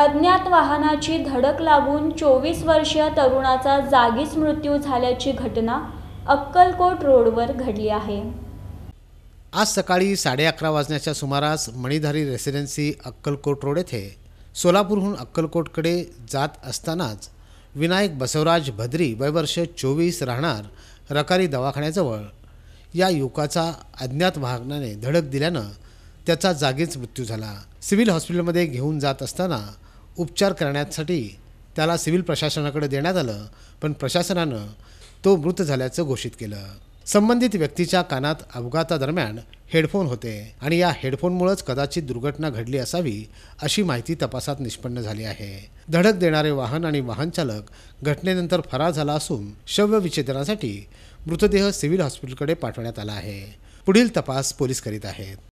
अज्ञात वाहनाची धडक लागून चोवीस वर्षीय तरुणाचा जागीच मृत्यू झाल्याची घटना अक्कलकोट रोडवर घडली आहे आज सकाळी साडे अकरा वाजण्याच्या सुमारास मणिधारी रेसिडेन्सी अक्कलकोट रोड येथे सोलापूरहून अक्कलकोटकडे जात असतानाच विनायक बसवराज भद्री वयवर्ष चोवीस राहणार रकारी दवाखान्याजवळ या युवकाचा अज्ञात वाहनाने धडक दिल्यानं त्याचा जागीच मृत्यू झाला सिव्हिल हॉस्पिटलमध्ये घेऊन जात असताना उपचार करण्यासाठी त्याला सिव्हिल प्रशासनाकडे देण्यात आलं पण प्रशासनानं तो मृत झाल्याचं घोषित केलं संबंधित व्यक्तीच्या कानात अपघातादरम्यान हेडफोन होते आणि या हेडफोनमुळेच कदाचित दुर्घटना घडली असावी अशी माहिती तपासात निष्पन्न झाली आहे धडक देणारे वाहन आणि वाहनचालक घटनेनंतर फरार झाला असून शवविच्छेदनासाठी मृतदेह सिव्हिल हॉस्पिटलकडे पाठवण्यात आला आहे पुढील तपास पोलीस करीत आहेत